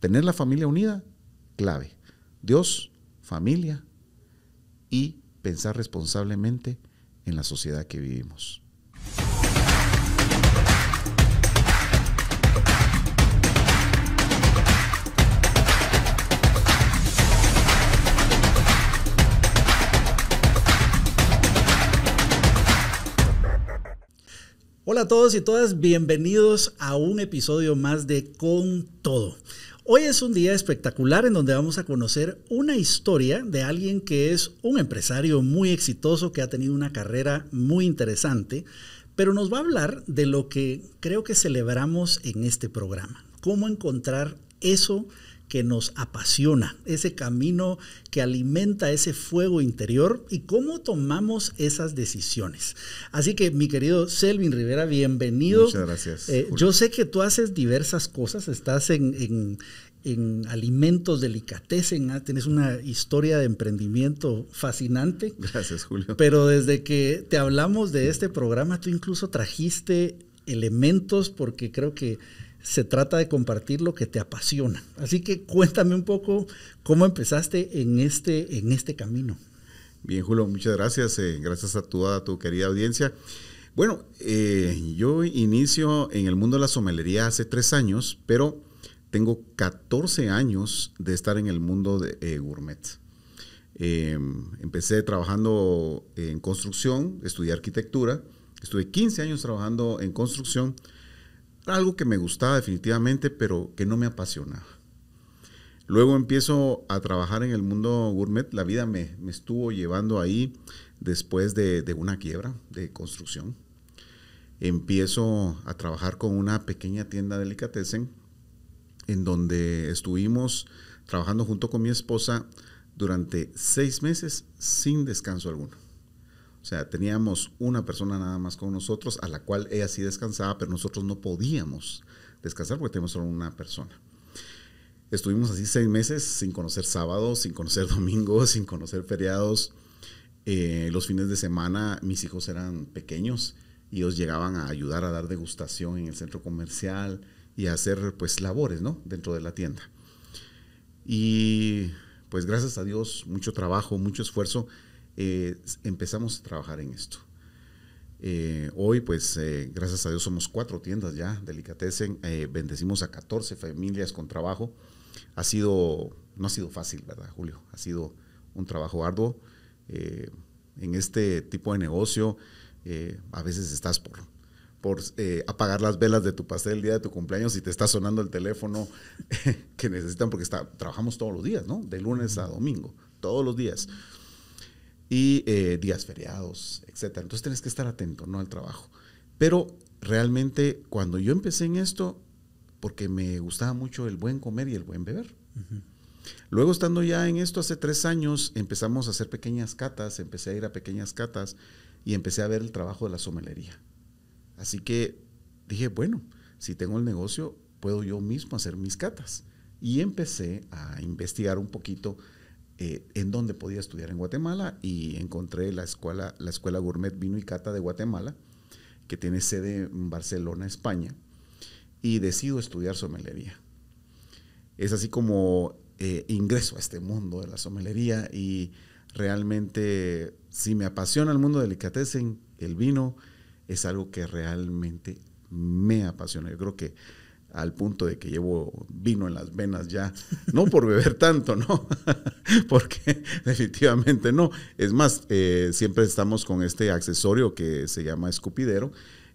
Tener la familia unida, clave. Dios, familia y pensar responsablemente en la sociedad que vivimos. Hola a todos y todas, bienvenidos a un episodio más de Con Todo. Hoy es un día espectacular en donde vamos a conocer una historia de alguien que es un empresario muy exitoso, que ha tenido una carrera muy interesante, pero nos va a hablar de lo que creo que celebramos en este programa, cómo encontrar eso que nos apasiona, ese camino que alimenta ese fuego interior y cómo tomamos esas decisiones. Así que mi querido Selvin Rivera, bienvenido. Muchas gracias. Eh, yo sé que tú haces diversas cosas, estás en, alimentos, delicatessen, ah, tienes una historia de emprendimiento fascinante. Gracias, Julio. Pero desde que te hablamos de este programa, tú incluso trajiste elementos porque creo que se trata de compartir lo que te apasiona. Así que cuéntame un poco cómo empezaste en este, en este camino. Bien, Julio, muchas gracias. Eh, gracias a toda tu querida audiencia. Bueno, eh, yo inicio en el mundo de la somelería hace tres años, pero tengo 14 años de estar en el mundo de eh, gourmet. Em, empecé trabajando en construcción, estudié arquitectura, estuve 15 años trabajando en construcción, algo que me gustaba definitivamente, pero que no me apasionaba. Luego empiezo a trabajar en el mundo gourmet. La vida me, estuvo llevando ahí después de, una quiebra de construcción. Empiezo a trabajar con una pequeña tienda de delicatessen en donde estuvimos trabajando junto con mi esposa durante seis meses sin descanso alguno. O sea, teníamos una persona nada más con nosotros, a la cual ella sí descansaba, pero nosotros no podíamos descansar porque teníamos solo una persona. Estuvimos así seis meses sin conocer sábados, sin conocer domingos, sin conocer feriados. Eh, los fines de semana mis hijos eran pequeños y ellos llegaban a ayudar a dar degustación en el centro comercial y a hacer pues labores, ¿no? Dentro de la tienda. Y pues gracias a Dios, mucho trabajo, mucho esfuerzo eh, empezamos a trabajar en esto. Eh, hoy, pues, eh, gracias a Dios somos cuatro tiendas ya, Delicatessen, bendecimos a 14 familias con trabajo. Ha sido, no ha sido fácil, ¿verdad, Julio? Ha sido un trabajo arduo. en este tipo de negocio, a veces estás por, por apagar las velas de tu pastel el día de tu cumpleaños y te está sonando el teléfono que necesitan porque está, trabajamos todos los días, ¿no? De lunes a domingo, todos los días y eh, días feriados, etc. Entonces tienes que estar atento, ¿no? Al trabajo. Pero realmente cuando yo empecé en esto, porque me gustaba mucho el buen comer y el buen beber. Luego estando ya en esto hace tres años, empezamos a hacer pequeñas catas, empecé a ir a pequeñas catas y empecé a ver el trabajo de la somelería. Así que dije, bueno, si tengo el negocio, puedo yo mismo hacer mis catas. Y empecé a investigar un poquito eh, en dónde podía estudiar en Guatemala y encontré la escuela, la escuela Gourmet Vino y Cata de Guatemala, que tiene sede en Barcelona, España, y decido estudiar somelería. Es así como eh, ingreso a este mundo de la somelería y realmente si me apasiona el mundo delicatessen, el vino, es algo que realmente me apasiona. Yo creo que al punto de que llevo vino en las venas ya, no por beber tanto, ¿no? Porque definitivamente no. Es más, eh, siempre estamos con este accesorio que se llama escupidero,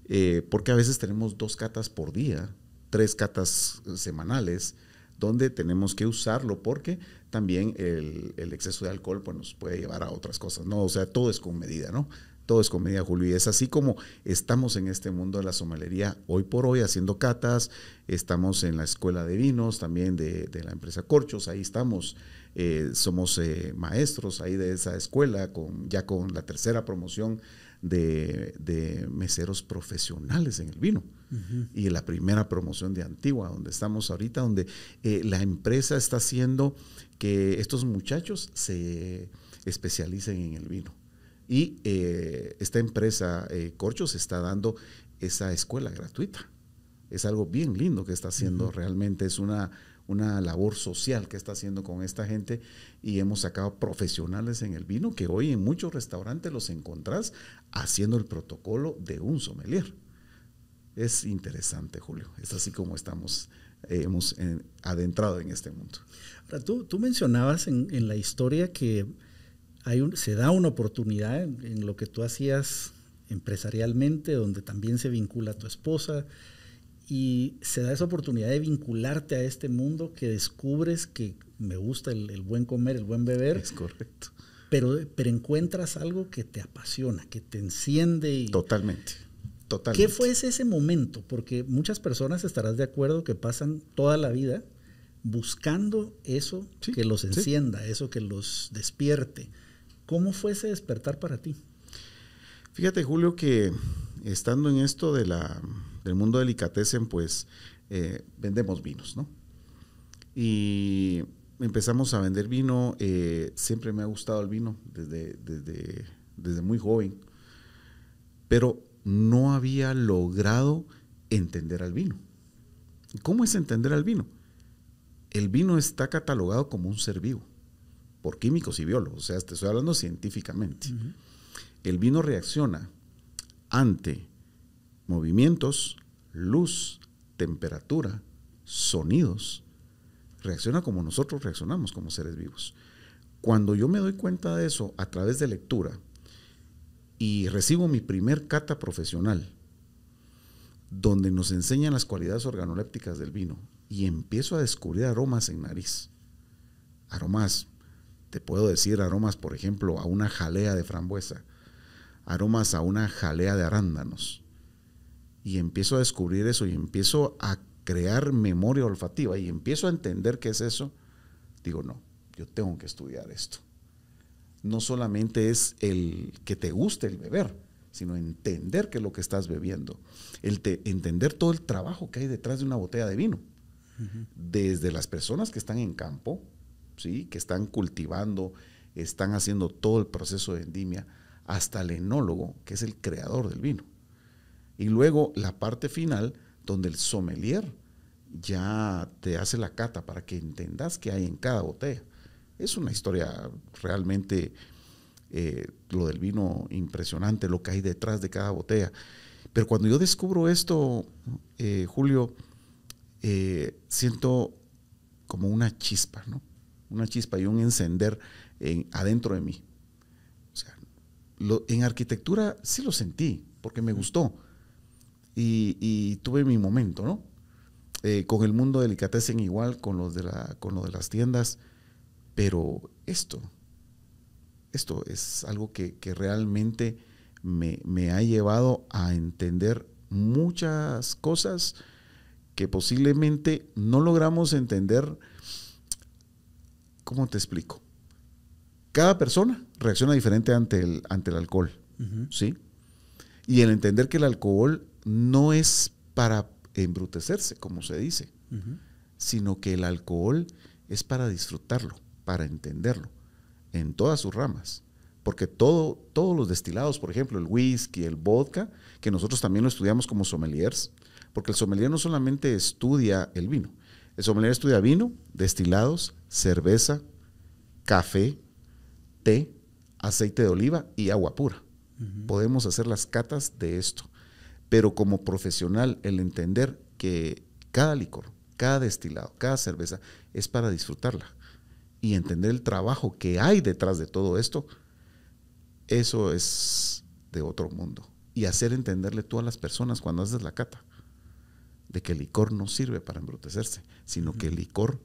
eh, porque a veces tenemos dos catas por día, tres catas semanales, donde tenemos que usarlo porque también el, exceso de alcohol pues, nos puede llevar a otras cosas, ¿no? O sea, todo es con medida, ¿no? todo es comedia, Julio. Y es así como estamos en este mundo de la somalería hoy por hoy haciendo catas. Estamos en la escuela de vinos también de, la empresa Corchos. Ahí estamos. Eh, somos eh, maestros ahí de esa escuela, con, ya con la tercera promoción de, meseros profesionales en el vino. Y la primera promoción de Antigua, donde estamos ahorita, donde eh, la empresa está haciendo que estos muchachos se especialicen en el vino y eh, esta empresa eh, Corchos está dando esa escuela gratuita. Es algo bien lindo que está haciendo realmente. Es una, una labor social que está haciendo con esta gente y hemos sacado profesionales en el vino que hoy en muchos restaurantes los encontrás haciendo el protocolo de un sommelier. Es interesante, Julio. Es así como estamos, eh, hemos adentrado en este mundo. Ahora, tú, tú mencionabas en la historia que se da una oportunidad en, lo que tú hacías empresarialmente, donde también se vincula a tu esposa, y se da esa oportunidad de vincularte a este mundo que descubres que me gusta el, buen comer, el buen beber. Es correcto. Pero, pero encuentras algo que te apasiona, que te enciende. Y, Totalmente. Totalmente. ¿Qué fue ese, momento? Porque muchas personas estarás de acuerdo que pasan toda la vida buscando eso que los encienda, eso que los despierte. ¿Cómo fue ese despertar para ti? Fíjate, Julio, que estando en esto del mundo delicatessen, pues eh, vendemos vinos, ¿no? Y empezamos a vender vino. Eh, siempre me ha gustado el vino desde, desde, desde muy joven. Pero no había logrado entender al vino. ¿Cómo es entender al vino? El vino está catalogado como un ser vivo por químicos y biólogos, o sea, te estoy hablando científicamente. El vino reacciona ante movimientos, luz, temperatura, sonidos. Reacciona como nosotros reaccionamos como seres vivos. Cuando yo me doy cuenta de eso a través de lectura y recibo mi primer cata profesional, donde nos enseñan las cualidades organolépticas del vino y empiezo a descubrir aromas en nariz, aromas te puedo decir aromas, por ejemplo, a una jalea de frambuesa, aromas a una jalea de arándanos. Y empiezo a descubrir eso y empiezo a crear memoria olfativa y empiezo a entender qué es eso. Digo, no, yo tengo que estudiar esto. No solamente es el que te guste el beber, sino entender qué es lo que estás bebiendo. El entender todo el trabajo que hay detrás de una botella de vino. Desde las personas que están en campo, que están cultivando, están haciendo todo el proceso de endimia, hasta el enólogo, que es el creador del vino. Y luego la parte final, donde el sommelier ya te hace la cata para que entendas qué hay en cada botella. Es una historia realmente, eh, lo del vino impresionante, lo que hay detrás de cada botella. Pero cuando yo descubro esto, eh, Julio, eh, siento como una chispa, ¿no? una chispa y un encender adentro de mí. O sea, en arquitectura sí lo sentí, porque me gustó. Y, tuve mi momento, ¿no? Eh, con el mundo delicatessen igual, con los de, con lo de las tiendas, pero esto, esto es algo que, realmente me, me, ha llevado a entender muchas cosas que posiblemente no logramos entender ¿cómo te explico? Cada persona reacciona diferente ante el, ante el alcohol, ¿sí? Y el entender que el alcohol no es para embrutecerse, como se dice, sino que el alcohol es para disfrutarlo, para entenderlo, en todas sus ramas. Porque todo, todos los destilados, por ejemplo, el whisky, el vodka, que nosotros también lo estudiamos como sommeliers, porque el sommelier no solamente estudia el vino, el sommelier estudia vino, destilados, cerveza, café, té, aceite de oliva y agua pura. Podemos hacer las catas de esto. Pero como profesional, el entender que cada licor, cada destilado, cada cerveza es para disfrutarla y entender el trabajo que hay detrás de todo esto, eso es de otro mundo. Y hacer entenderle tú a las personas cuando haces la cata de que el licor no sirve para embrutecerse, sino que el licor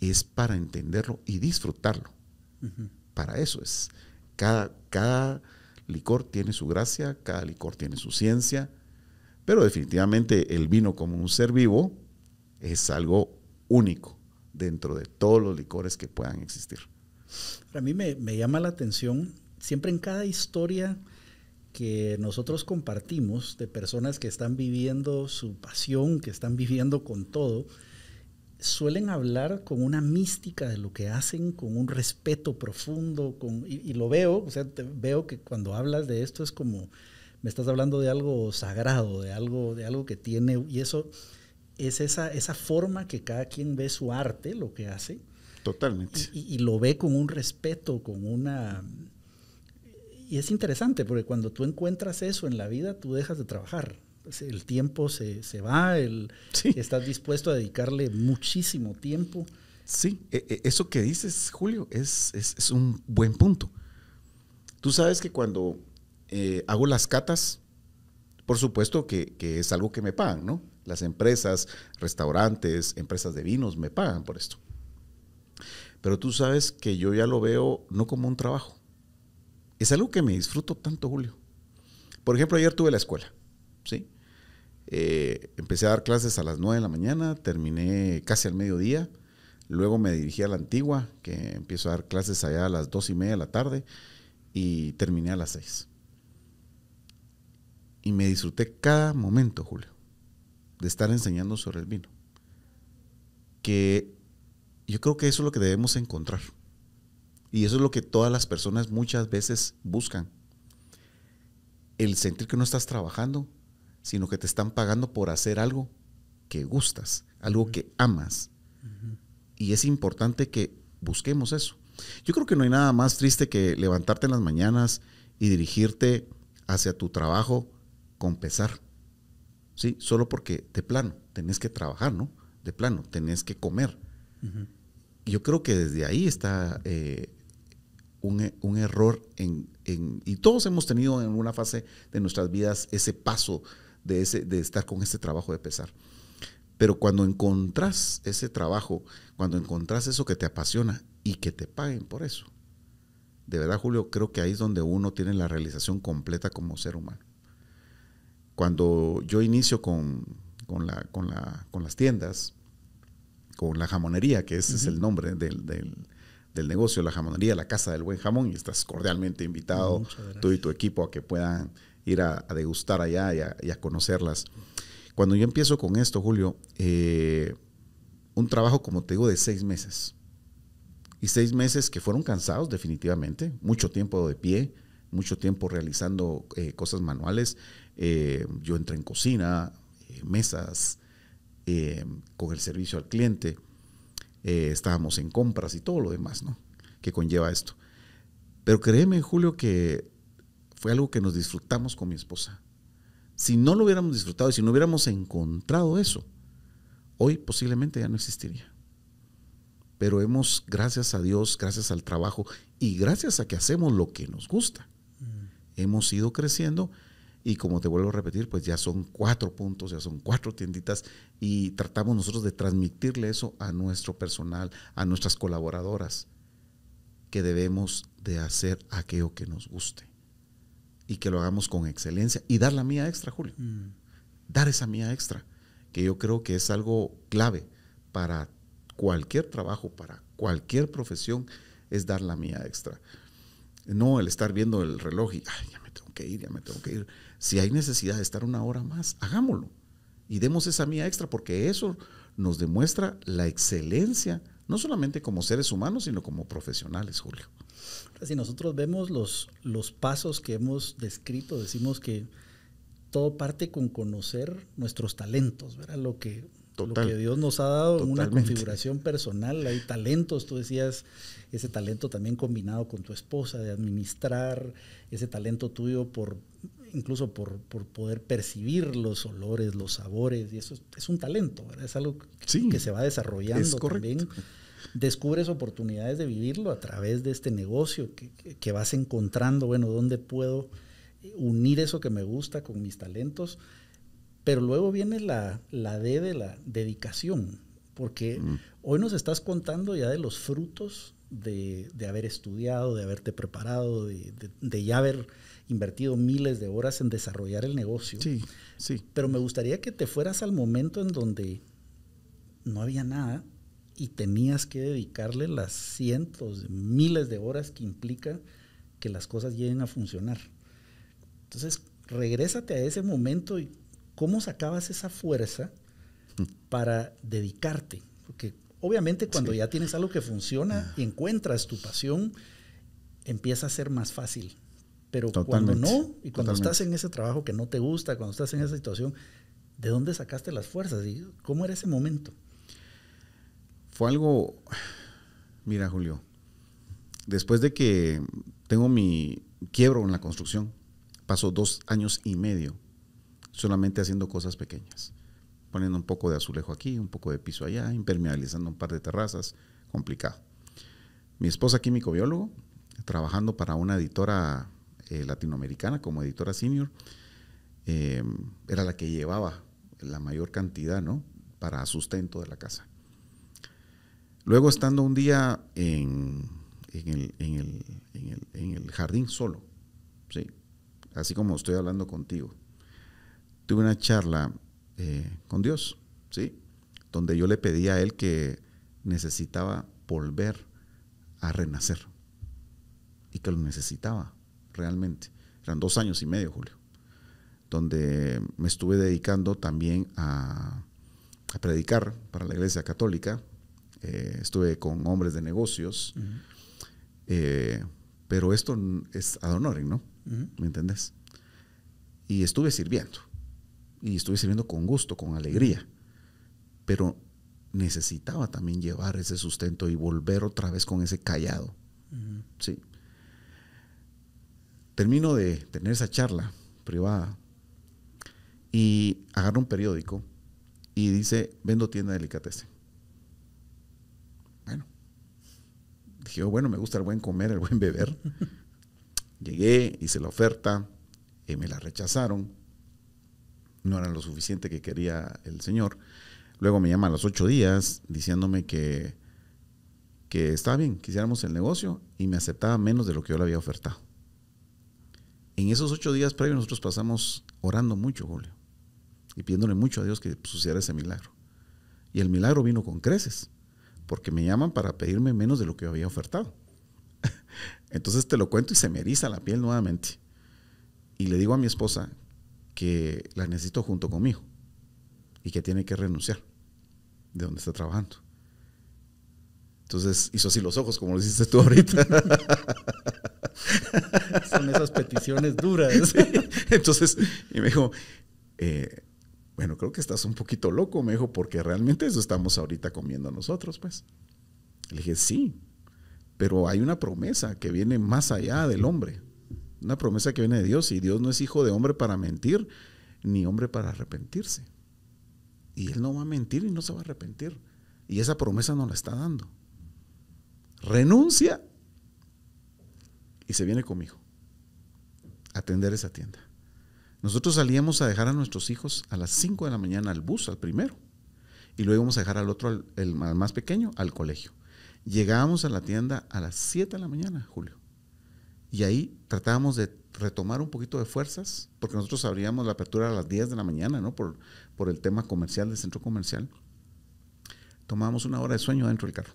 es para entenderlo y disfrutarlo. Para eso es. Cada, cada licor tiene su gracia, cada licor tiene su ciencia, pero definitivamente el vino como un ser vivo es algo único dentro de todos los licores que puedan existir. Para mí me, me llama la atención, siempre en cada historia que nosotros compartimos de personas que están viviendo su pasión, que están viviendo con todo, suelen hablar con una mística de lo que hacen, con un respeto profundo, con, y, lo veo, o sea, veo que cuando hablas de esto es como, me estás hablando de algo sagrado, de algo, de algo que tiene, y eso es esa, esa forma que cada quien ve su arte, lo que hace. Totalmente. y lo ve con un respeto, con una y es interesante porque cuando tú encuentras eso en la vida, tú dejas de trabajar. Pues, el tiempo se, se va, el, estás dispuesto a dedicarle muchísimo tiempo. Sí, e, e, eso que dices, Julio, es, es, un buen punto. Tú sabes que cuando eh, hago las catas, por supuesto que, que, es algo que me pagan, ¿no? Las empresas, restaurantes, empresas de vinos me pagan por esto. Pero tú sabes que yo ya lo veo no como un trabajo, es algo que me disfruto tanto, Julio. Por ejemplo, ayer tuve la escuela, ¿sí? Eh, empecé a dar clases a las 9 de la mañana, terminé casi al mediodía, luego me dirigí a la antigua, que empiezo a dar clases allá a las dos y media de la tarde, y terminé a las 6. Y me disfruté cada momento, Julio, de estar enseñando sobre el vino. Que yo creo que eso es lo que debemos encontrar. Y eso es lo que todas las personas muchas veces buscan. El sentir que no estás trabajando, sino que te están pagando por hacer algo que gustas, algo que amas. Y es importante que busquemos eso. Yo creo que no hay nada más triste que levantarte en las mañanas y dirigirte hacia tu trabajo con pesar. ¿Sí? Solo porque de plano tenés que trabajar, ¿no? De plano tenés que comer. Y Yo creo que desde ahí está eh, e, un, error en, y todos hemos tenido en una fase de nuestras vidas ese paso de, ese, de estar con ese trabajo de pesar. Pero cuando encontrás ese trabajo, cuando encontrás eso que te apasiona y que te paguen por eso, de verdad Julio, creo que ahí es donde uno tiene la realización completa como ser humano. Cuando yo inicio con, la, con, las tiendas, con la jamonería, que ese es el nombre del, del negocio, la jamonería, la casa del buen jamón, y estás cordialmente invitado tú y tu equipo a que puedan ir a, degustar allá y a, conocerlas. Cuando yo empiezo con esto, Julio, eh, un trabajo, como te digo, de seis meses. Y seis meses que fueron cansados definitivamente, mucho tiempo de pie, mucho tiempo realizando eh, cosas manuales. Eh, yo entré en cocina, mesas, con el servicio al cliente eh, estábamos en compras y todo lo demás, ¿no? Que conlleva esto. Pero créeme, Julio, que fue algo que nos disfrutamos con mi esposa. Si no lo hubiéramos disfrutado y si no hubiéramos encontrado eso, hoy posiblemente ya no existiría. Pero hemos, gracias a Dios, gracias al trabajo y gracias a que hacemos lo que nos gusta, mm. hemos ido creciendo y como te vuelvo a repetir, pues ya son cuatro puntos, ya son cuatro tienditas y tratamos nosotros de transmitirle eso a nuestro personal, a nuestras colaboradoras, que debemos de hacer aquello que nos guste y que lo hagamos con excelencia y dar la mía extra, Julio. Mm. Dar esa mía extra, que yo creo que es algo clave para cualquier trabajo, para cualquier profesión, es dar la mía extra. No el estar viendo el reloj y, ay, ya me tengo que ir, ya me tengo que ir si hay necesidad de estar una hora más, hagámoslo y demos esa mía extra porque eso nos demuestra la excelencia, no solamente como seres humanos, sino como profesionales, Julio. Si nosotros vemos los, los pasos que hemos descrito, decimos que todo parte con conocer nuestros talentos, ¿verdad? Lo que, lo que Dios nos ha dado en una configuración personal. Hay talentos, tú decías, ese talento también combinado con tu esposa de administrar, ese talento tuyo por incluso por, poder percibir los olores, los sabores, y eso es, un talento, es algo que se va desarrollando también. Descubres oportunidades de vivirlo a través de este negocio que, vas encontrando, bueno, dónde puedo eh, unir eso que me gusta con mis talentos, pero luego viene la, la D de la dedicación, porque mm. hoy nos estás contando ya de los frutos de, haber estudiado, de haberte preparado, de, de ya haber invertido miles de horas en desarrollar el negocio. Sí, sí. Pero me gustaría que te fueras al momento en donde no había nada y tenías que dedicarle las cientos, miles de horas que implica que las cosas lleguen a funcionar. Entonces, regrésate a ese momento y cómo sacabas esa fuerza para dedicarte. Porque obviamente cuando ya tienes algo que funciona ah. y encuentras tu pasión, empieza a ser más fácil pero cuando no, y cuando estás en ese trabajo que no te gusta, cuando estás en esa situación, ¿de dónde sacaste las fuerzas? ¿Y ¿Cómo era ese momento? Fue algo, mira Julio, después de que tengo mi quiebro en la construcción, paso dos años y medio solamente haciendo cosas pequeñas, poniendo un poco de azulejo aquí, un poco de piso allá, impermeabilizando un par de terrazas, complicado. Mi esposa químico biólogo, trabajando para una editora eh, latinoamericana como editora senior, eh, era la que llevaba la mayor cantidad ¿no? para sustento de la casa. Luego estando un día en, el, jardín solo, ¿sí? así como estoy hablando contigo, tuve una charla eh, con Dios, ¿sí? donde yo le pedí a Él que necesitaba volver a renacer y que lo necesitaba realmente. Eran dos años y medio, Julio, donde me estuve dedicando también a, predicar para la Iglesia Católica. Eh, estuve con hombres de negocios, eh, pero esto es ad ¿no? ¿Me entendés? Y estuve sirviendo, y estuve sirviendo con gusto, con alegría, pero necesitaba también llevar ese sustento y volver otra vez con ese callado. Sí termino de tener esa charla privada y agarro un periódico y dice, vendo tienda de delicatessen. Bueno, dije, oh, bueno, me gusta el buen comer, el buen beber. Llegué, hice la oferta, y eh, me la rechazaron. No era lo suficiente que quería el señor. Luego me llama a los ocho días diciéndome que, que estaba bien, quisiéramos el negocio y me aceptaba menos de lo que yo le había ofertado. En esos ocho días previos nosotros pasamos orando mucho, Julio, y pidiéndole mucho a Dios que sucediera pues, ese milagro. Y el milagro vino con creces, porque me llaman para pedirme menos de lo que yo había ofertado. Entonces te lo cuento y se me eriza la piel nuevamente. Y le digo a mi esposa que la necesito junto conmigo y que tiene que renunciar de donde está trabajando. Entonces hizo así los ojos, como lo hiciste tú ahorita. Son esas peticiones duras. Entonces, y me dijo, eh, bueno, creo que estás un poquito loco, me dijo, porque realmente eso estamos ahorita comiendo nosotros, pues. Le dije, sí, pero hay una promesa que viene más allá del hombre, una promesa que viene de Dios, y Dios no es hijo de hombre para mentir, ni hombre para arrepentirse. Y Él no va a mentir y no se va a arrepentir. Y esa promesa no la está dando. Renuncia y se viene conmigo a atender esa tienda. Nosotros salíamos a dejar a nuestros hijos a las 5 de la mañana al bus, al primero, y luego íbamos a dejar al otro, al, el, más pequeño, al colegio. Llegábamos a la tienda a las 7 de la mañana, Julio, y ahí tratábamos de retomar un poquito de fuerzas, porque nosotros abríamos la apertura a las 10 de la mañana, ¿no? Por, por el tema comercial del centro comercial. Tomábamos una hora de sueño dentro del carro.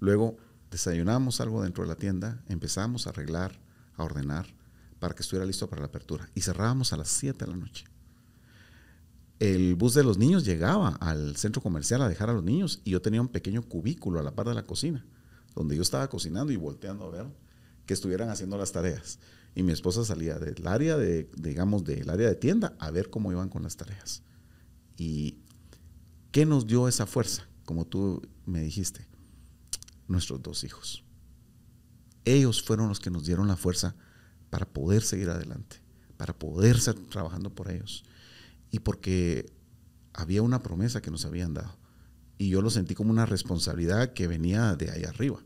Luego desayunamos algo dentro de la tienda, empezamos a arreglar, a ordenar para que estuviera listo para la apertura. Y cerrábamos a las 7 de la noche. El bus de los niños llegaba al centro comercial a dejar a los niños y yo tenía un pequeño cubículo a la par de la cocina, donde yo estaba cocinando y volteando a ver que estuvieran haciendo las tareas. Y mi esposa salía del área de, digamos, del área de tienda a ver cómo iban con las tareas. ¿Y qué nos dio esa fuerza? Como tú me dijiste, nuestros dos hijos. Ellos fueron los que nos dieron la fuerza para poder seguir adelante, para poder estar trabajando por ellos. Y porque había una promesa que nos habían dado. Y yo lo sentí como una responsabilidad que venía de ahí arriba.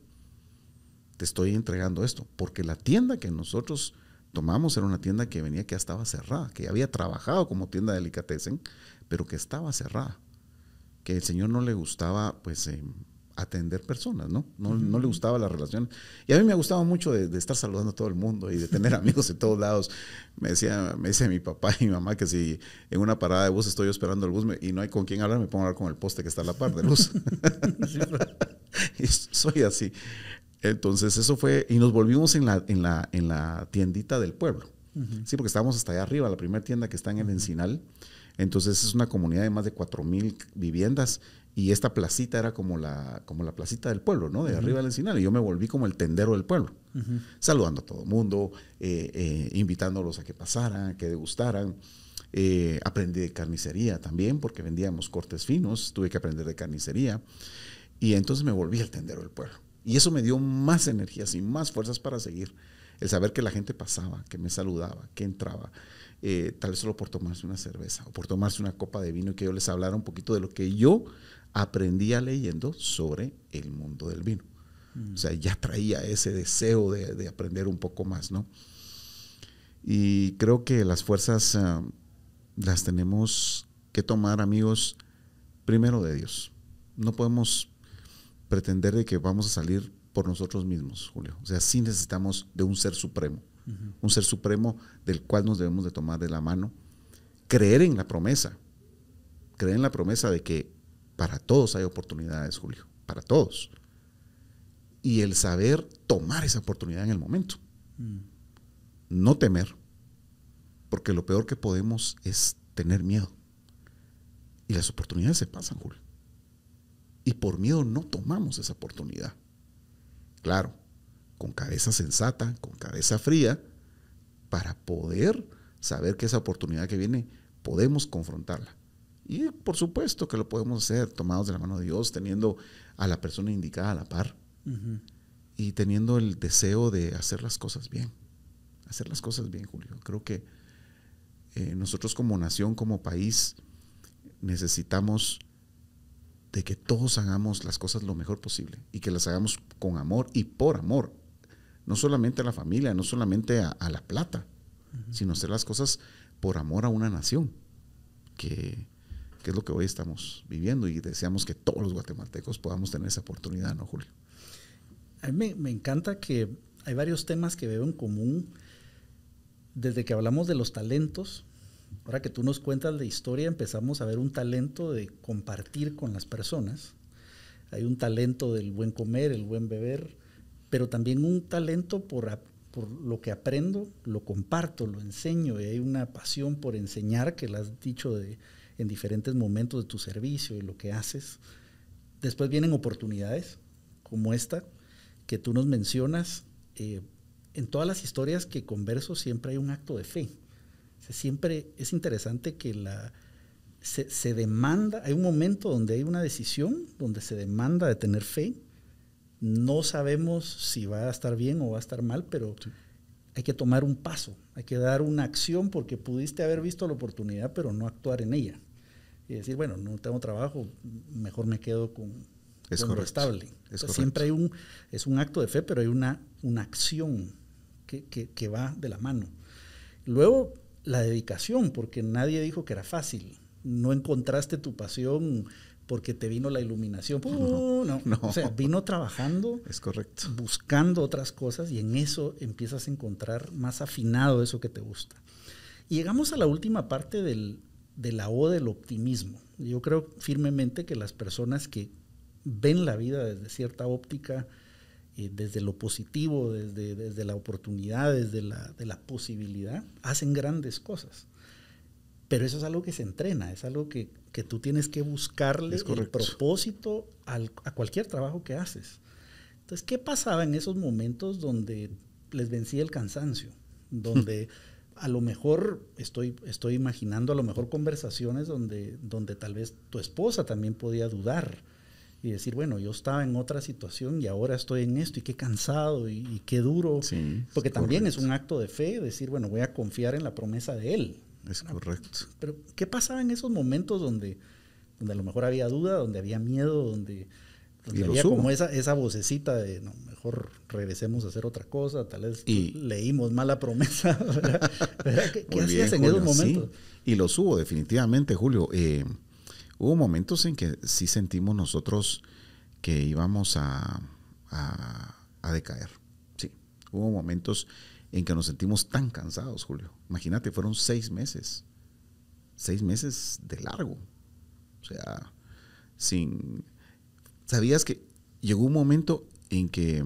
Te estoy entregando esto, porque la tienda que nosotros tomamos era una tienda que venía que ya estaba cerrada, que había trabajado como tienda de delicatessen, pero que estaba cerrada, que el Señor no le gustaba pues em, atender personas, ¿no? No, le gustaba la relación. Y a mí me gustaba mucho de, estar saludando a todo el mundo y de tener amigos de todos lados. Me decía, me mi papá y mi mamá que si en una parada de bus estoy esperando el bus y no hay con quién hablar, me pongo a hablar con el poste que está a la par de luz. soy así. Entonces eso fue, y nos volvimos en la, en la, en la tiendita del pueblo. Sí, porque estábamos hasta allá arriba, la primera tienda que está en el Encinal. Entonces es una comunidad de más de 4.000 viviendas y esta placita era como la, como la placita del pueblo, ¿no? De arriba del Encinal. Y yo me volví como el tendero del pueblo, saludando a todo el mundo, eh, eh, invitándolos a que pasaran, que degustaran. Eh, aprendí de carnicería también, porque vendíamos cortes finos, tuve que aprender de carnicería. Y entonces me volví el tendero del pueblo. Y eso me dio más energías y más fuerzas para seguir el saber que la gente pasaba, que me saludaba, que entraba, eh, tal vez solo por tomarse una cerveza o por tomarse una copa de vino y que yo les hablara un poquito de lo que yo aprendía leyendo sobre el mundo del vino. O sea, ya traía ese deseo de, aprender un poco más, ¿no? Y creo que las fuerzas ah, las tenemos que tomar, amigos, primero de Dios. No podemos pretender de que vamos a salir por nosotros mismos, Julio. O sea, sí necesitamos de un ser supremo, un ser supremo del cual nos debemos de tomar de la mano, creer en la promesa, creer en la promesa de que para todos hay oportunidades, Julio, para todos. Y el saber tomar esa oportunidad en el momento. Mm. No temer, porque lo peor que podemos es tener miedo. Y las oportunidades se pasan, Julio. Y por miedo no tomamos esa oportunidad claro, con cabeza sensata, con cabeza fría, para poder saber que esa oportunidad que viene podemos confrontarla. Y por supuesto que lo podemos hacer tomados de la mano de Dios, teniendo a la persona indicada a la par y teniendo el deseo de hacer las cosas bien. Hacer las cosas bien, Julio. Creo que eh, nosotros como nación, como país, necesitamos de que todos hagamos las cosas lo mejor posible y que las hagamos con amor y por amor. No solamente a la familia, no solamente a, la plata, sino hacer las cosas por amor a una nación, que, es lo que hoy estamos viviendo y deseamos que todos los guatemaltecos podamos tener esa oportunidad, ¿no, Julio? A mí me, me encanta que hay varios temas que veo en común. Desde que hablamos de los talentos, ahora que tú nos cuentas de historia, empezamos a ver un talento de compartir con las personas. Hay un talento del buen comer, el buen beber, pero también un talento por, por lo que aprendo, lo comparto, lo enseño. Y hay una pasión por enseñar que lo has dicho de, en diferentes momentos de tu servicio y lo que haces. Después vienen oportunidades como esta que tú nos mencionas. Eh, en todas las historias que converso siempre hay un acto de fe siempre es interesante que la, se, demanda, hay un momento donde hay una decisión, donde se demanda de tener fe. No sabemos si va a estar bien o va a estar mal, pero hay que tomar un paso, hay que dar una acción porque pudiste haber visto la oportunidad, pero no actuar en ella. Y decir, bueno, no tengo trabajo, mejor me quedo con, es estable. Es siempre hay un, es un acto de fe, pero hay una, una acción que, que va de la mano. Luego, la dedicación, porque nadie dijo que era fácil. No encontraste tu pasión porque te vino la iluminación. Pues no, uh, no. no, O sea, vino trabajando. Es correcto. Buscando otras cosas y en eso empiezas a encontrar más afinado eso que te gusta. llegamos a la última parte de la O del optimismo. Yo creo firmemente que las personas que ven la vida desde cierta óptica, eh, desde lo positivo, desde, la oportunidad, desde la, de la posibilidad, hacen grandes cosas. Pero eso es algo que se entrena, es algo que, tú tienes que buscarle el propósito a cualquier trabajo que haces. Entonces, ¿qué pasaba en esos momentos donde les vencía el cansancio? Donde a lo mejor estoy, imaginando, a lo mejor conversaciones donde tal vez tu esposa también podía dudar y decir, bueno, yo estaba en otra situación y ahora estoy en esto y qué cansado y, qué duro. Porque también es un acto de fe decir, bueno, voy a confiar en la promesa de Él. Es correcto. Pero, ¿qué pasaba en esos momentos donde, donde a lo mejor había duda, donde había miedo, donde, había como esa, esa vocecita de, no, mejor regresemos a hacer otra cosa, tal vez y, leímos mala promesa? ¿Qué, hacías en esos momentos? Y lo subo definitivamente, Julio. Eh, hubo momentos en que sí sentimos nosotros que íbamos a, a, decaer. Sí, hubo momentos en que nos sentimos tan cansados, Julio. Imagínate, fueron seis meses. Seis meses de largo. O sea, sin... Sabías que llegó un momento en que,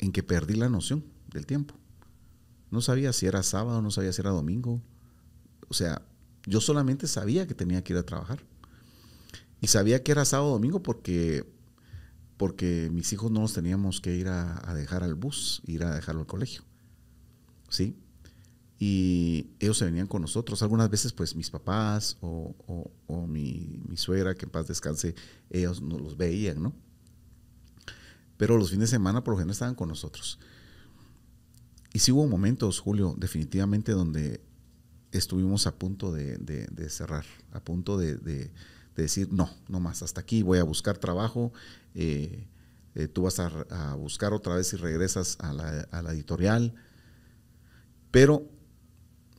en que perdí la noción del tiempo. No sabía si era sábado, no sabía si era domingo. O sea, yo solamente sabía que tenía que ir a trabajar. Y sabía que era sábado domingo porque, porque mis hijos no los teníamos que ir a, dejar al bus, ir a dejarlo al colegio. ¿Sí? Y ellos se venían con nosotros. Algunas veces, pues mis papás o, mi, mi, suegra, que en paz descanse, ellos nos los veían, ¿no? Pero los fines de semana, por lo general, estaban con nosotros. Y sí hubo momentos, Julio, definitivamente donde estuvimos a punto de, cerrar, a punto de de decir, no, no más, hasta aquí voy a buscar trabajo, eh, eh, tú vas a, buscar otra vez y regresas a la, editorial. Pero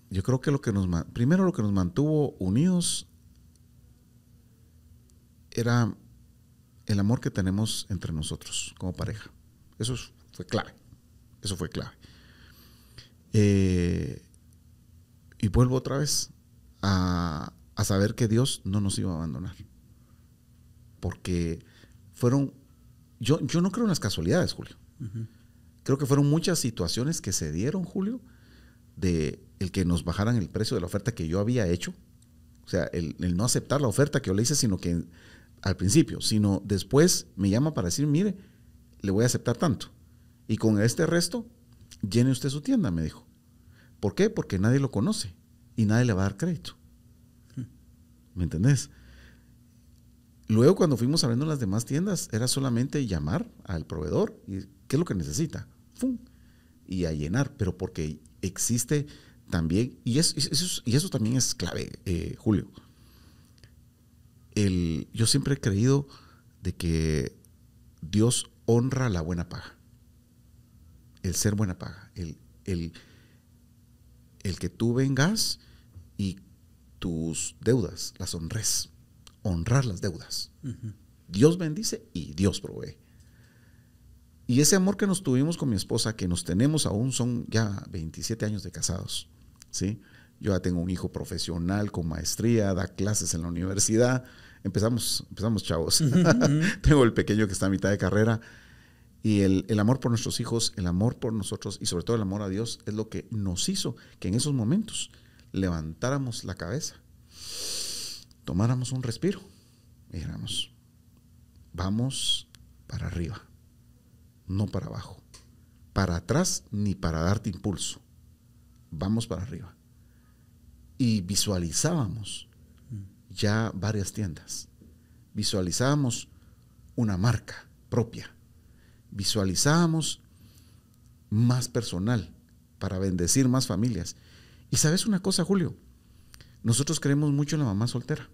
yo creo que lo que nos, primero lo que nos mantuvo unidos era el amor que tenemos entre nosotros como pareja. Eso fue clave, eso fue clave. Eh, y vuelvo otra vez a, a saber que Dios no nos iba a abandonar. Porque fueron, yo, yo no creo en las casualidades, Julio. Creo que fueron muchas situaciones que se dieron, Julio, de el que nos bajaran el precio de la oferta que yo había hecho. O sea, el, el no aceptar la oferta que yo le hice, sino que al principio, sino después me llama para decir, mire, le voy a aceptar tanto. Y con este resto, llene usted su tienda, me dijo. ¿Por qué? Porque nadie lo conoce y nadie le va a dar crédito. ¿Me entendés? Luego cuando fuimos abriendo las demás tiendas, era solamente llamar al proveedor y qué es lo que necesita. ¡Fum! Y a llenar, pero porque existe también, y eso, también es clave, eh, Julio. yo siempre he creído de que Dios honra la buena paga, el ser buena paga, el, el, el que tú vengas y tus deudas, las honres. Honrar las deudas. Dios bendice y Dios provee. Y ese amor que nos tuvimos con mi esposa, que nos tenemos aún, son ya 27 años de casados. ¿sí? Yo ya tengo un hijo profesional con maestría, da clases en la universidad. Empezamos, empezamos chavos. tengo el pequeño que está a mitad de carrera. Y el, el, amor por nuestros hijos, el amor por nosotros y sobre todo el amor a Dios es lo que nos hizo que en esos momentos levantáramos la cabeza, tomáramos un respiro y dijéramos, vamos para arriba, no para abajo, para atrás ni para darte impulso, vamos para arriba. Y visualizábamos ya varias tiendas, visualizábamos una marca propia, visualizábamos más personal para bendecir más familias y sabes una cosa, Julio, nosotros creemos mucho en la mamá soltera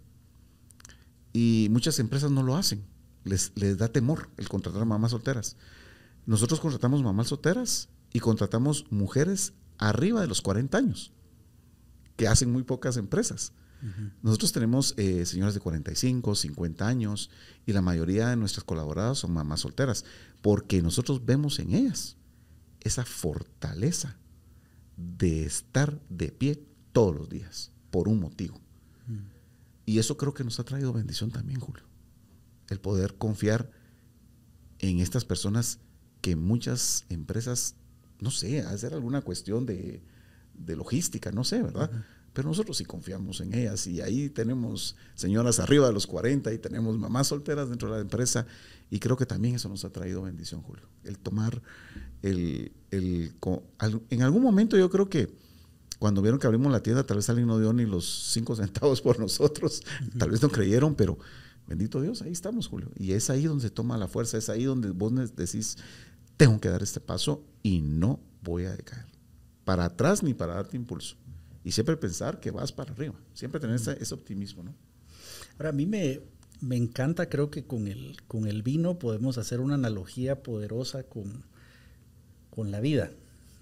y muchas empresas no lo hacen. Les, da temor el contratar a mamás solteras. Nosotros contratamos mamás solteras y contratamos mujeres arriba de los 40 años, que hacen muy pocas empresas. Nosotros tenemos eh, señoras de 45, 50 años y la mayoría de nuestras colaboradas son mamás solteras, porque nosotros vemos en ellas esa fortaleza de estar de pie todos los días, por un motivo. Mm. Y eso creo que nos ha traído bendición también, Julio. El poder confiar en estas personas que muchas empresas, no sé, hacer alguna cuestión de, logística, no sé, ¿verdad? Pero nosotros sí confiamos en ellas y ahí tenemos señoras arriba de los 40 y tenemos mamás solteras dentro de la empresa y creo que también eso nos ha traído bendición, Julio. El tomar, el, en algún momento yo creo que cuando vieron que abrimos la tienda, tal vez alguien no dio ni los cinco centavos por nosotros, tal vez no creyeron, pero bendito Dios, ahí estamos, Julio. Y es ahí donde se toma la fuerza, es ahí donde vos decís, tengo que dar este paso y no voy a decaer. Para atrás ni para darte impulso y siempre pensar que vas para arriba, siempre tener ese, optimismo, ¿no? Ahora, a mí me, me, encanta, creo que con el, con el vino podemos hacer una analogía poderosa con, con la vida,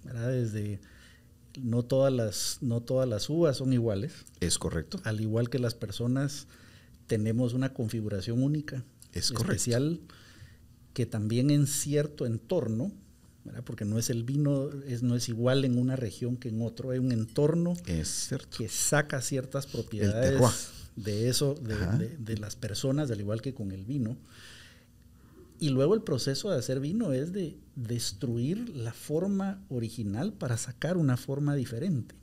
¿verdad? Desde no todas, las, no todas las uvas son iguales. Es correcto. Al igual que las personas, tenemos una configuración única, es especial, que también en cierto entorno porque no es el vino, es, no es igual en una región que en otro, hay un entorno es que saca ciertas propiedades de eso, de, las personas, al igual que con el vino. Y luego el proceso de hacer vino es de destruir la forma original para sacar una forma diferente.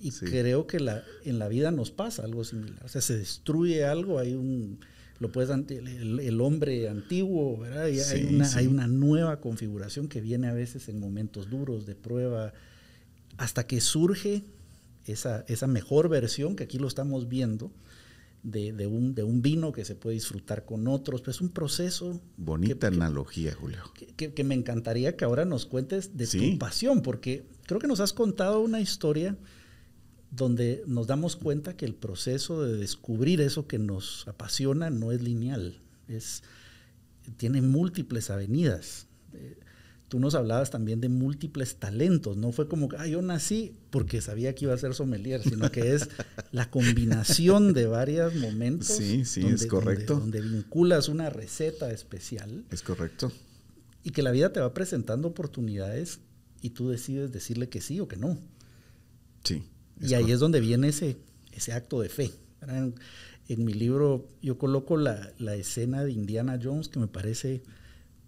Y creo que la, en la vida nos pasa algo similar. O sea, se destruye algo, hay un, lo puedes el, hombre antiguo, ¿verdad? hay, una, nueva configuración que viene a veces en momentos duros de prueba, hasta que surge esa, esa mejor versión, que aquí lo estamos viendo, de, un, de, un, vino que se puede disfrutar con otros. Pues es un proceso. Bonita analogía, Julio. Que, me encantaría que ahora nos cuentes de tu pasión, porque creo que nos has contado una historia donde nos damos cuenta que el proceso de descubrir eso que nos apasiona no es lineal, es, tiene múltiples avenidas. Eh, tú nos hablabas también de múltiples talentos, no fue como, ah, yo nací porque sabía que iba a ser sommelier, sino que es la combinación de varios momentos. Sí, sí, es correcto. donde vinculas una receta especial. Es correcto. Y que la vida te va presentando oportunidades y tú decides decirle que sí o que no. Sí y ahí es donde viene ese, ese acto de fe. En, mi libro yo coloco la, la escena de Indiana Jones que me parece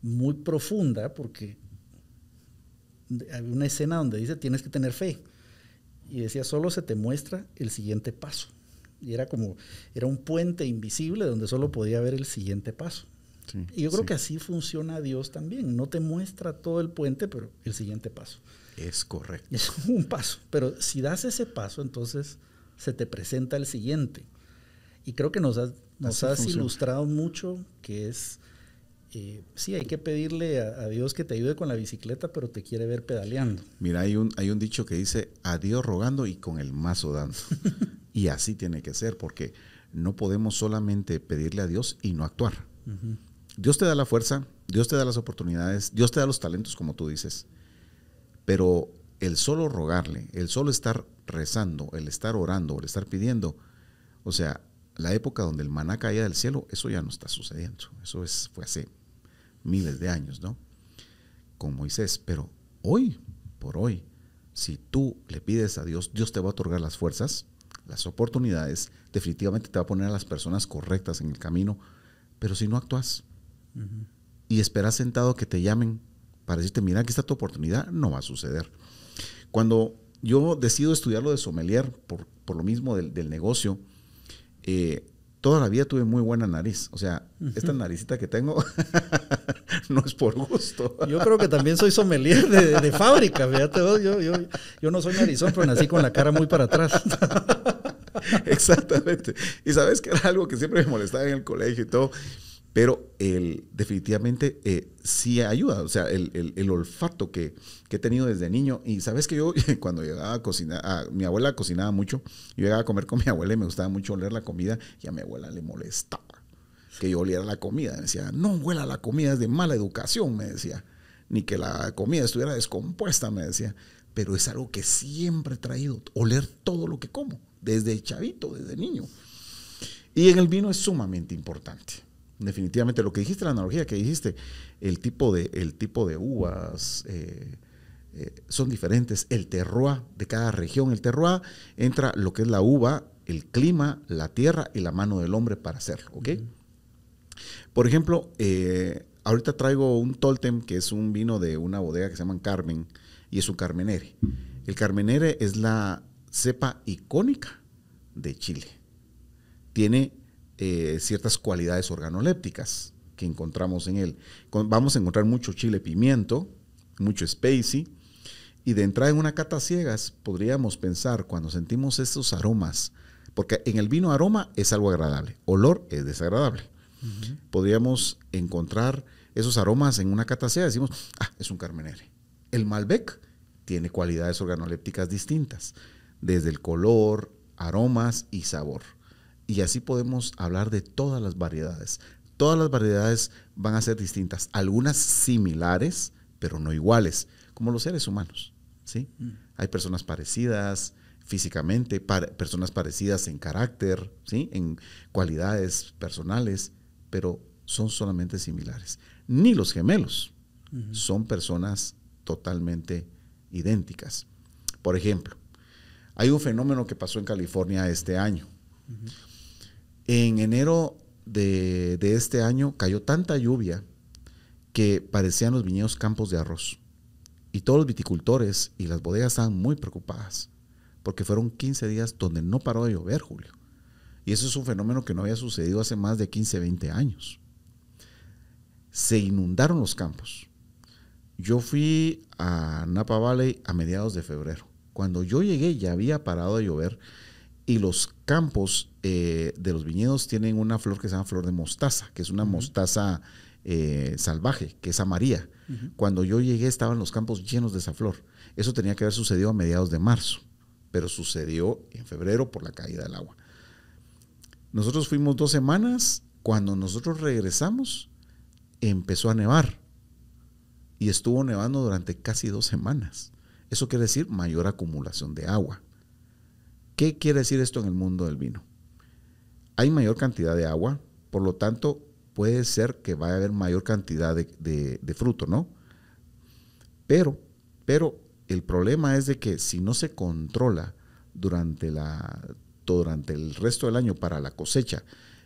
muy profunda porque hay una escena donde dice tienes que tener fe. Y decía, solo se te muestra el siguiente paso. Y era como, era un puente invisible donde solo podía ver el siguiente paso y yo creo que así funciona Dios también. No te muestra todo el puente, pero el siguiente paso. Es correcto. Es un paso. Pero si das ese paso, entonces se te presenta el siguiente. Y creo que nos has, nos has ilustrado mucho que es, eh, sí, hay que pedirle a, Dios que te ayude con la bicicleta, pero te quiere ver pedaleando. Mira, hay un, hay un dicho que dice, a Dios rogando y con el mazo dando. y así tiene que ser, porque no podemos solamente pedirle a Dios y no actuar. Dios te da la fuerza, Dios te da las oportunidades, Dios te da los talentos, como tú dices, pero el solo rogarle, el solo estar rezando, el estar orando, el estar pidiendo, o sea, la época donde el maná caía del cielo, eso ya no está sucediendo. Eso es, fue hace miles de años, ¿no? Con Moisés. Pero hoy, por hoy, si tú le pides a Dios, Dios te va a otorgar las fuerzas, las oportunidades, definitivamente te va a poner a las personas correctas en el camino, pero si no actúas, y esperas sentado que te llamen para decirte, mira, aquí está tu oportunidad, no va a suceder. Cuando yo decido estudiar lo de sommelier, por, por lo mismo del, negocio, eh, toda la vida tuve muy buena nariz. O sea, esta naricita que tengo no es por gusto. yo creo que también soy sommelier de, fábrica, fíjate Yo, yo, no soy narizón, pero nací con la cara muy para atrás. Exactamente. Y sabes que era algo que siempre me molestaba en el colegio y todo pero definitivamente eh, sí ayuda, o sea, el, olfato que, he tenido desde niño. Y sabes que yo cuando llegaba a cocinar, mi abuela cocinaba mucho, yo llegaba a comer con mi abuela y me gustaba mucho oler la comida y a mi abuela le molestaba que yo oliera la comida. Me decía, no huela la comida, es de mala educación, me decía. Ni que la comida estuviera descompuesta, me decía. Pero es algo que siempre he traído, oler todo lo que como, desde chavito, desde niño. Y en el vino es sumamente importante definitivamente. Lo que dijiste, la analogía que dijiste, el tipo de, el tipo de uvas eh, eh, son diferentes. El terroir de cada región. El terroir entra lo que es la uva, el clima, la tierra y la mano del hombre para hacerlo. Por ejemplo, eh, ahorita traigo un Toltem que es un vino de una bodega que se llama Carmen y es un Carmenere. El Carmenere es la cepa icónica de Chile. Tiene eh, ciertas cualidades organolépticas que encontramos en él. Vamos a encontrar mucho chile pimiento, mucho spicy, y de entrada en una cata ciegas podríamos pensar cuando sentimos estos aromas, porque en el vino aroma es algo agradable, olor es desagradable. Podríamos encontrar esos aromas en una cata decimos, ah, es un carmenere. El Malbec tiene cualidades organolépticas distintas, desde el color, aromas y sabor. Y así podemos hablar de todas las variedades. Todas las variedades van a ser distintas, algunas similares, pero no iguales, como los seres humanos. ¿sí? Mm. Hay personas parecidas físicamente, personas parecidas en carácter, ¿sí? en cualidades personales, pero son solamente similares. Ni los gemelos son personas totalmente idénticas. Por ejemplo, hay un fenómeno que pasó en California este año. En enero de, este año cayó tanta lluvia que parecían los viñedos campos de arroz. Y todos los viticultores y las bodegas estaban muy preocupadas, porque fueron 15 días donde no paró de llover, Julio. Y eso es un fenómeno que no había sucedido hace más de 15, 20 años. Se inundaron los campos. Yo fui a Napa Valley a mediados de febrero. Cuando yo llegué ya había parado de llover y los campos eh, de los viñedos tienen una flor que se llama flor de mostaza, que es una mostaza eh, salvaje, que es amarilla. Cuando yo llegué estaban los campos llenos de esa flor. Eso tenía que haber sucedido a mediados de marzo, pero sucedió en febrero por la caída del agua. Nosotros fuimos dos semanas, cuando nosotros regresamos empezó a nevar y estuvo nevando durante casi dos semanas. Eso quiere decir mayor acumulación de agua. ¿Qué quiere decir esto en el mundo del vino? Hay mayor cantidad de agua, por lo tanto puede ser que vaya a haber mayor cantidad de, fruto, ¿no? Pero, pero el problema es de que si no se controla durante, la, durante el resto del año para la cosecha,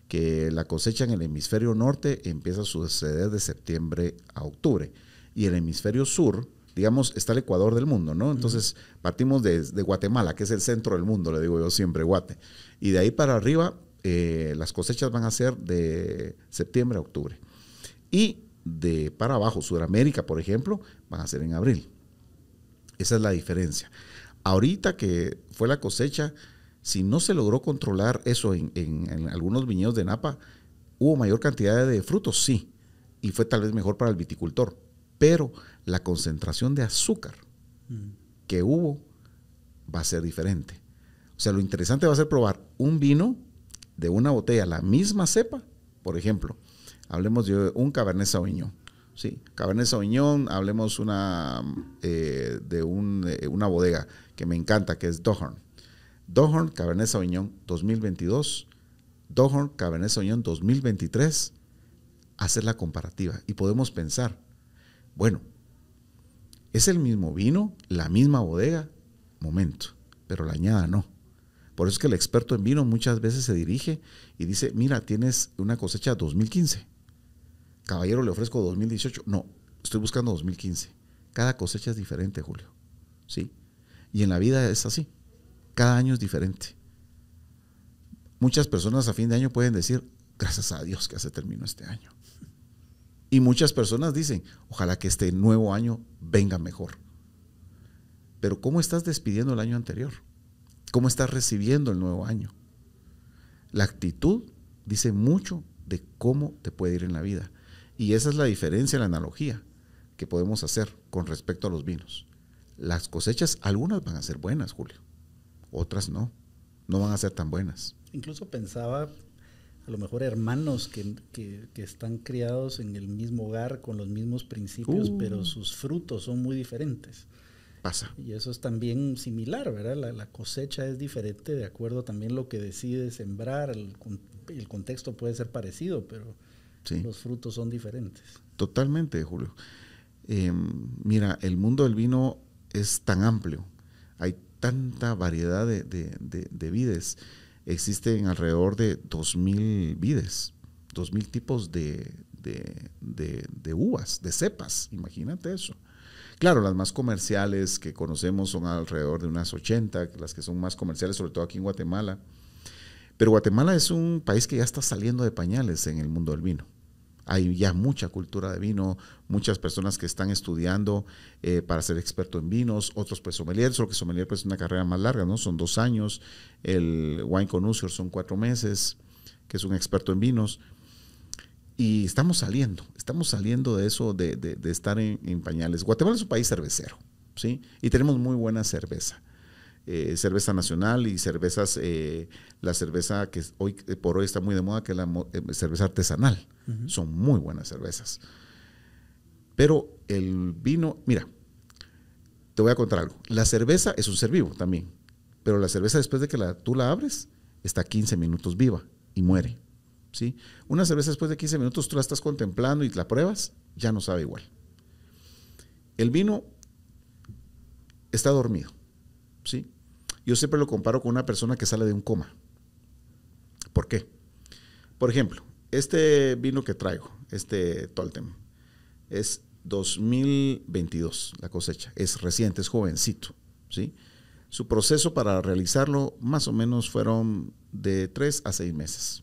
que la cosecha en el hemisferio norte empieza a suceder de septiembre a octubre y el hemisferio sur digamos, está el Ecuador del mundo, ¿no? Entonces partimos de, Guatemala, que es el centro del mundo, le digo yo siempre, Guate. Y de ahí para arriba, eh, las cosechas van a ser de septiembre a octubre. Y de para abajo, Sudamérica, por ejemplo, van a ser en abril. Esa es la diferencia. Ahorita que fue la cosecha, si no se logró controlar eso en, en algunos viñedos de Napa, hubo mayor cantidad de frutos, sí, y fue tal vez mejor para el viticultor, pero la concentración de azúcar mm. que hubo va a ser diferente. O sea, lo interesante va a ser probar un vino de una botella, la misma cepa, por ejemplo, hablemos de un Cabernet Sauvignon. Sí, Cabernet Sauvignon, hablemos una, eh, de eh, una bodega que me encanta, que es Dohorn. Dohorn Cabernet Sauvignon 2022, Dohorn Cabernet Sauvignon 2023, hacer la comparativa y podemos pensar, bueno, es el mismo vino, la misma bodega, momento, pero la añada no. Por eso es que el experto en vino muchas veces se dirige y dice, mira, tienes una cosecha 2015. Caballero, le ofrezco 2018. No, estoy buscando 2015. Cada cosecha es diferente, Julio. ¿Sí? Y en la vida es así. Cada año es diferente. Muchas personas a fin de año pueden decir, gracias a Dios que hace terminó este año. Y muchas personas dicen, ojalá que este nuevo año venga mejor. Pero ¿cómo estás despidiendo el año anterior? ¿Cómo estás recibiendo el nuevo año? La actitud dice mucho de cómo te puede ir en la vida. Y esa es la diferencia, la analogía que podemos hacer con respecto a los vinos. Las cosechas, algunas van a ser buenas, Julio, otras no, no van a ser tan buenas. Incluso pensaba a lo mejor hermanos que, están criados en el mismo hogar con los mismos principios, uh. pero sus frutos son muy diferentes. Pasa. Y eso es también similar, ¿verdad? La, cosecha es diferente de acuerdo también lo que decide sembrar, el, contexto puede ser parecido, pero los frutos son diferentes. Totalmente, Julio. Em, mira, el mundo del vino es tan amplio, hay tanta variedad de vides existen alrededor de 2.000 vides, 2.000 tipos de, uvas, de cepas, imagínate eso. Claro, las más comerciales que conocemos son alrededor de unas 80, las que son más comerciales, sobre todo aquí en Guatemala. Pero Guatemala es un país que ya está saliendo de pañales en el mundo del vino. Hay ya mucha cultura de vino, muchas personas que están estudiando eh, para ser experto en vinos, otros pues sommelier, solo que sommelier pues es una carrera más larga, ¿no? Son dos años, el wine connoisseur son cuatro meses, que es un experto en vinos. Y estamos saliendo, estamos saliendo de eso, de, estar en pañales. Guatemala es un país cervecero, ¿sí? Y tenemos muy buena cerveza. Eh, cerveza nacional y cervezas, eh, la cerveza que hoy eh, por hoy está muy de moda, que es la cerveza artesanal. Son muy buenas cervezas. Pero el vino, mira, te voy a contar algo. La cerveza es un ser vivo también, pero la cerveza después de que la, tú la abres, está 15 minutos viva y muere. ¿sí? Una cerveza después de 15 minutos tú la estás contemplando y la pruebas, ya no sabe igual. El vino está dormido. ¿sí? Yo siempre lo comparo con una persona que sale de un coma. ¿Por qué? Por ejemplo, este vino que traigo, este Tolten, es 2022 la cosecha. Es reciente, es jovencito. ¿sí? Su proceso para realizarlo más o menos fueron de tres a seis meses.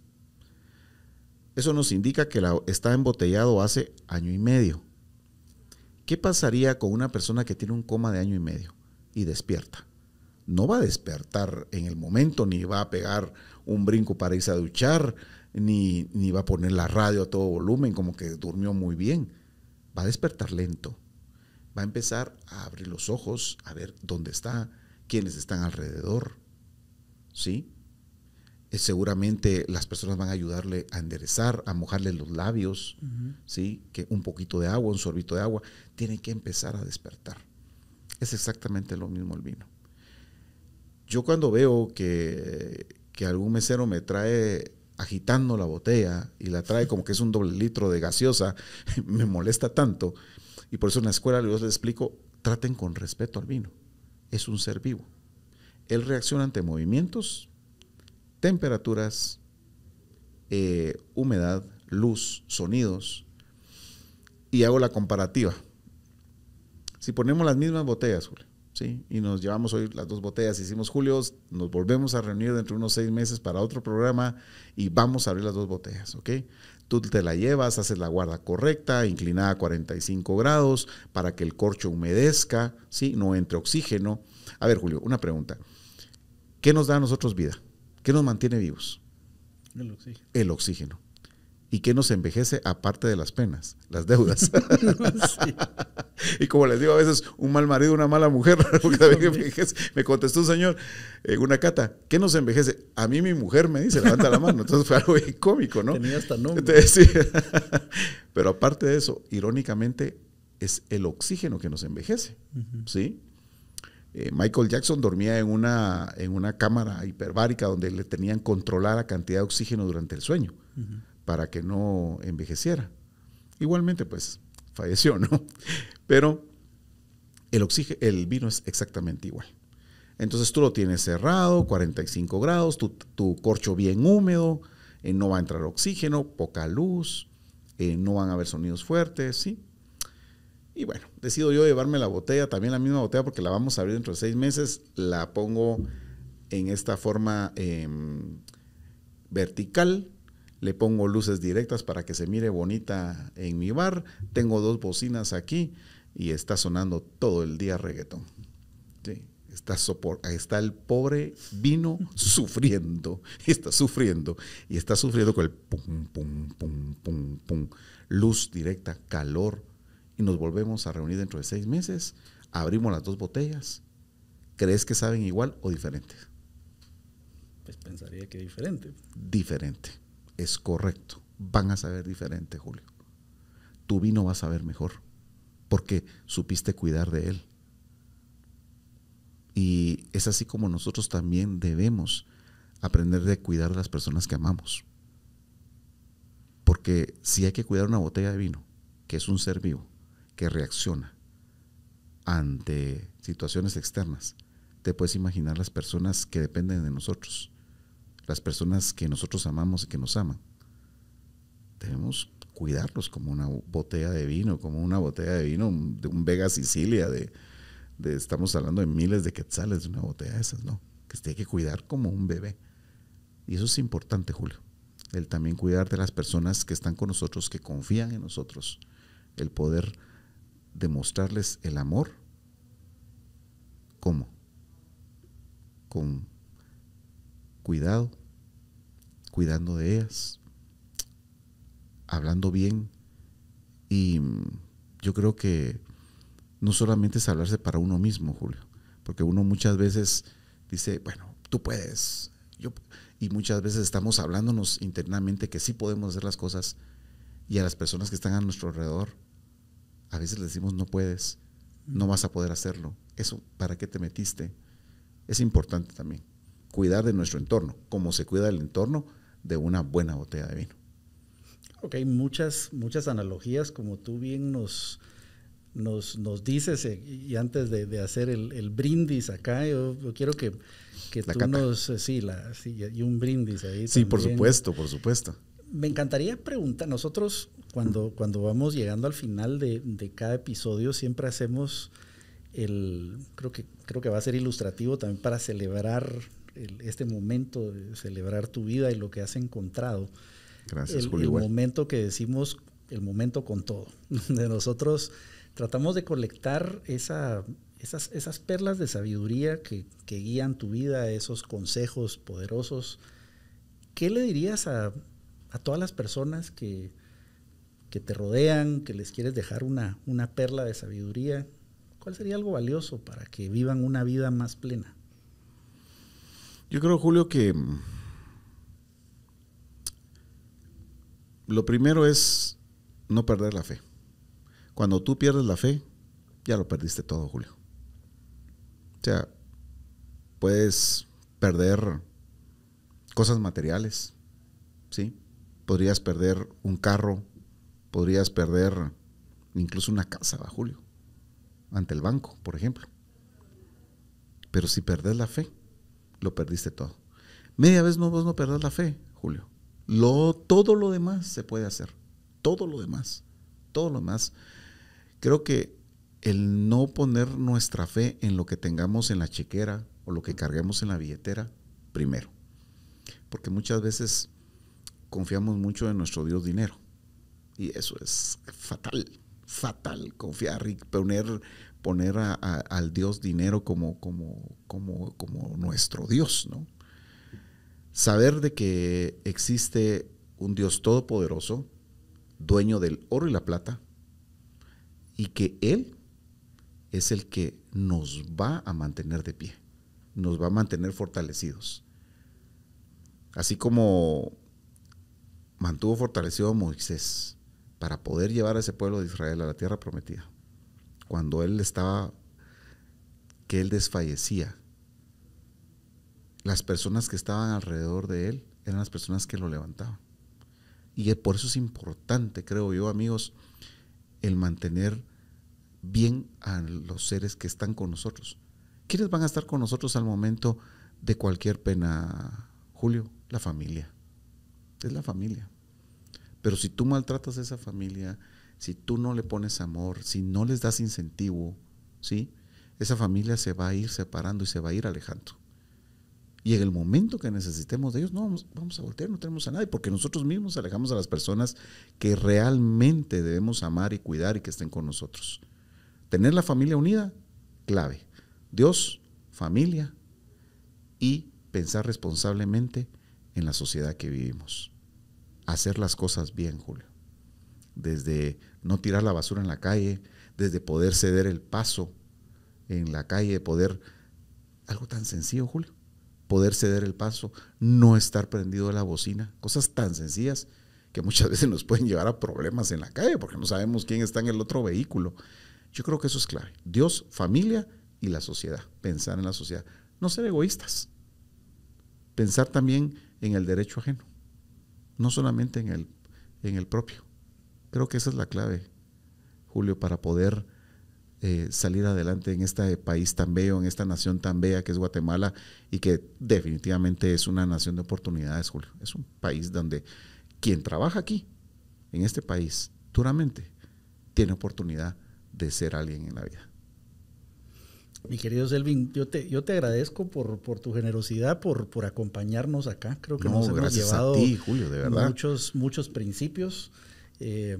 Eso nos indica que la, está embotellado hace año y medio. ¿Qué pasaría con una persona que tiene un coma de año y medio y despierta? no va a despertar en el momento, ni va a pegar un brinco para irse a duchar, ni, va a poner la radio a todo volumen, como que durmió muy bien. Va a despertar lento. Va a empezar a abrir los ojos, a ver dónde está, quiénes están alrededor. ¿Sí? Eh, seguramente las personas van a ayudarle a enderezar, a mojarle los labios, ¿sí? Que un poquito de agua, un sorbito de agua, tiene que empezar a despertar. Es exactamente lo mismo el vino yo cuando veo que, algún mesero me trae agitando la botella y la trae como que es un doble litro de gaseosa, me molesta tanto. Y por eso en la escuela yo les explico, traten con respeto al vino. Es un ser vivo. Él reacciona ante movimientos, temperaturas, eh, humedad, luz, sonidos. Y hago la comparativa. Si ponemos las mismas botellas, Julio, ¿sí? Y nos llevamos hoy las dos botellas, hicimos Julio, nos volvemos a reunir dentro de unos seis meses para otro programa y vamos a abrir las dos botellas, ¿ok? Tú te la llevas, haces la guarda correcta, inclinada a 45 grados para que el corcho humedezca, ¿sí? No entre oxígeno. A ver, Julio, una pregunta. ¿Qué nos da a nosotros vida? ¿Qué nos mantiene vivos? El oxígeno. El oxígeno. ¿Y qué nos envejece aparte de las penas? Las deudas. Y como les digo a veces, un mal marido, una mala mujer, porque envejece. Me contestó un señor en una cata, ¿qué nos envejece? A mí mi mujer me dice, levanta la mano. Entonces fue algo cómico, ¿no? Tenía hasta nombre. Pero aparte de eso, irónicamente, es el oxígeno que nos envejece, ¿sí? Eh, Michael Jackson dormía en una, en una cámara hiperbárica donde le tenían controlada la cantidad de oxígeno durante el sueño para que no envejeciera. Igualmente, pues falleció, ¿no? Pero el, el vino es exactamente igual. Entonces tú lo tienes cerrado, 45 grados, tu, corcho bien húmedo, eh, no va a entrar oxígeno, poca luz, eh, no van a haber sonidos fuertes, ¿sí? Y bueno, decido yo llevarme la botella, también la misma botella, porque la vamos a abrir dentro de seis meses, la pongo en esta forma em, vertical, le pongo luces directas para que se mire bonita en mi bar, tengo dos bocinas aquí y está sonando todo el día reggaetón. Sí, está, está el pobre vino sufriendo, está sufriendo y está sufriendo con el pum, pum, pum, pum, pum, luz directa, calor. Y nos volvemos a reunir dentro de seis meses, abrimos las dos botellas. ¿Crees que saben igual o diferente? Pues pensaría que diferente. Diferente es correcto. Van a saber diferente, Julio. Tu vino va a saber mejor porque supiste cuidar de él. Y es así como nosotros también debemos aprender de cuidar de las personas que amamos. Porque si hay que cuidar una botella de vino, que es un ser vivo, que reacciona ante situaciones externas, te puedes imaginar las personas que dependen de nosotros las personas que nosotros amamos y que nos aman. Debemos cuidarlos como una botella de vino, como una botella de vino de un Vega Sicilia, de, de estamos hablando de miles de quetzales de una botella de esas, ¿no? Que se tiene que cuidar como un bebé. Y eso es importante, Julio. El también cuidar de las personas que están con nosotros, que confían en nosotros. El poder demostrarles el amor. ¿Cómo? Con cuidado, cuidando de ellas, hablando bien. Y mm, yo creo que no solamente es hablarse para uno mismo, Julio, porque uno muchas veces dice, bueno, tú puedes, yo, y muchas veces estamos hablándonos internamente que sí podemos hacer las cosas y a las personas que están a nuestro alrededor, a veces les decimos, no puedes, no vas a poder hacerlo, eso, ¿para qué te metiste? Es importante también cuidar de nuestro entorno, como se cuida el entorno de una buena botella de vino. Ok, muchas, muchas analogías, como tú bien nos, nos, nos dices, eh, y antes de, hacer el, brindis acá, yo, quiero que, que tú nos... Eh, sí, la, sí, y un brindis ahí. Sí, por supuesto, por supuesto. Me encantaría preguntar, nosotros cuando, cuando vamos llegando al final de, de cada episodio siempre hacemos el, creo que, creo que va a ser ilustrativo también para celebrar este momento de celebrar tu vida y lo que has encontrado. Gracias, el, El momento que decimos, el momento con todo. De nosotros tratamos de colectar esa, esas, esas, perlas de sabiduría que, guían tu vida, esos consejos poderosos. ¿Qué le dirías a, a todas las personas que, que te rodean, que les quieres dejar una, una perla de sabiduría, ¿cuál sería algo valioso para que vivan una vida más plena? Yo creo, Julio, que mm, lo primero es no perder la fe. Cuando tú pierdes la fe, ya lo perdiste todo, Julio. O sea, puedes perder cosas materiales, ¿sí? Podrías perder un carro, podrías perder incluso una casa, Julio, ante el banco, por ejemplo. Pero si perdés la fe, lo perdiste todo. Media vez no vos no perdás la fe, Julio. Lo, todo lo demás se puede hacer. Todo lo demás. Todo lo demás. Creo que el no poner nuestra fe en lo que tengamos en la chequera o lo que carguemos en la billetera, primero. Porque muchas veces confiamos mucho en nuestro Dios dinero. Y eso es fatal, fatal. Confiar y poner poner al Dios dinero como, como, como, como nuestro Dios, ¿no? Saber de que existe un Dios todopoderoso, dueño del oro y la plata, y que Él es el que nos va a mantener de pie, nos va a mantener fortalecidos. Así como mantuvo fortalecido a Moisés para poder llevar a ese pueblo de Israel a la tierra prometida cuando él estaba, que él desfallecía, las personas que estaban alrededor de él eran las personas que lo levantaban. Y por eso es importante, creo yo, amigos, el mantener bien a los seres que están con nosotros. ¿Quiénes van a estar con nosotros al momento de cualquier pena, Julio? La familia. Es la familia. Pero si tú maltratas a esa familia, si tú no le pones amor, si no les das incentivo, ¿sí? esa familia se va a ir separando y se va a ir alejando. Y en el momento que necesitemos de ellos, no vamos, vamos a voltear, no tenemos a nadie, porque nosotros mismos alejamos a las personas que realmente debemos amar y cuidar y que estén con nosotros. Tener la familia unida, clave. Dios, familia y pensar responsablemente en la sociedad que vivimos. Hacer las cosas bien, Julio desde no tirar la basura en la calle, desde poder ceder el paso en la calle, poder, algo tan sencillo, Julio, poder ceder el paso, no estar prendido de la bocina, cosas tan sencillas que muchas veces nos pueden llevar a problemas en la calle porque no sabemos quién está en el otro vehículo. Yo creo que eso es clave. Dios, familia y la sociedad, pensar en la sociedad. No ser egoístas, pensar también en el derecho ajeno, no solamente en el, en el propio. Creo que esa es la clave, Julio, para poder eh, salir adelante en este país tan bello, en esta nación tan bella que es Guatemala y que definitivamente es una nación de oportunidades, Julio. Es un país donde quien trabaja aquí, en este país, duramente, tiene oportunidad de ser alguien en la vida. Mi querido Selvin, yo te, yo te agradezco por, por tu generosidad, por, por acompañarnos acá. Creo que nos hemos llevado ti, Julio, de verdad. Muchos, muchos principios. Eh,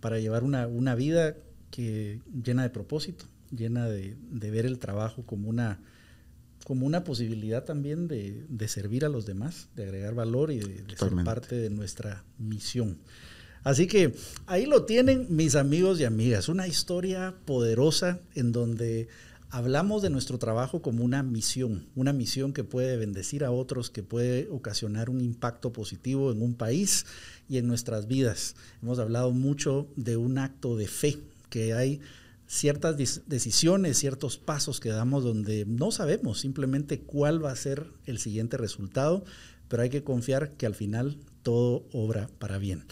para llevar una, vida que, llena de propósito, llena de, ver el trabajo como una, como una posibilidad también de, servir a los demás, de agregar valor y de ser parte de nuestra misión. Así que ahí lo tienen mis amigos y amigas, una historia poderosa en donde Hablamos de nuestro trabajo como una misión, una misión que puede bendecir a otros, que puede ocasionar un impacto positivo en un país y en nuestras vidas. Hemos hablado mucho de un acto de fe, que hay ciertas decisiones, ciertos pasos que damos donde no sabemos simplemente cuál va a ser el siguiente resultado, pero hay que confiar que al final todo obra para bien.